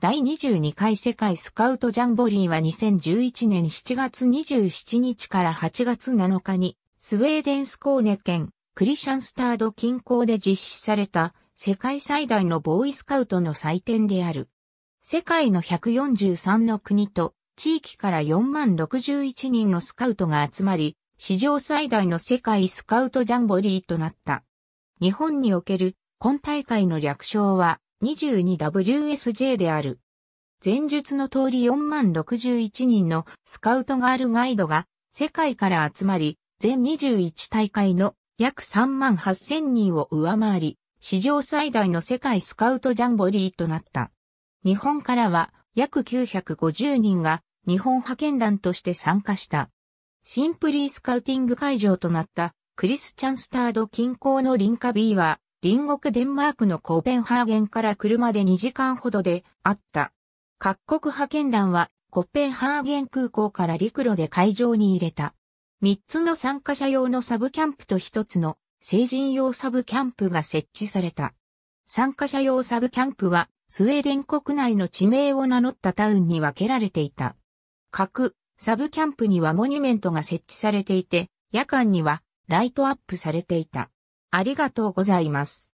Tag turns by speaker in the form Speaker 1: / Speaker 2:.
Speaker 1: 第22回世界スカウトジャンボリーは2011年7月27日から8月7日にスウェーデンスコーネ県クリシャンスタード近郊で実施された世界最大のボーイスカウトの祭典である。世界の143の国と地域から4万61人のスカウトが集まり、史上最大の世界スカウトジャンボリーとなった。日本における今大会の略称は 22WSJ である。前述の通り4万61人のスカウトガールガイドが世界から集まり、全21大会の約3万8000人を上回り、史上最大の世界スカウトジャンボリーとなった。日本からは約950人が日本派遣団として参加した。シンプリースカウティング会場となったクリスチャンスタード近郊のリンカビーは隣国デンマークのコーペンハーゲンから車で2時間ほどであった。各国派遣団はコペンハーゲン空港から陸路で会場に入れた。3つの参加者用のサブキャンプと1つの成人用サブキャンプが設置された。参加者用サブキャンプはスウェーデン国内の地名を名乗ったタウンに分けられていた。各サブキャンプにはモニュメントが設置されていて、夜間にはライトアップされていた。ありがとうございます。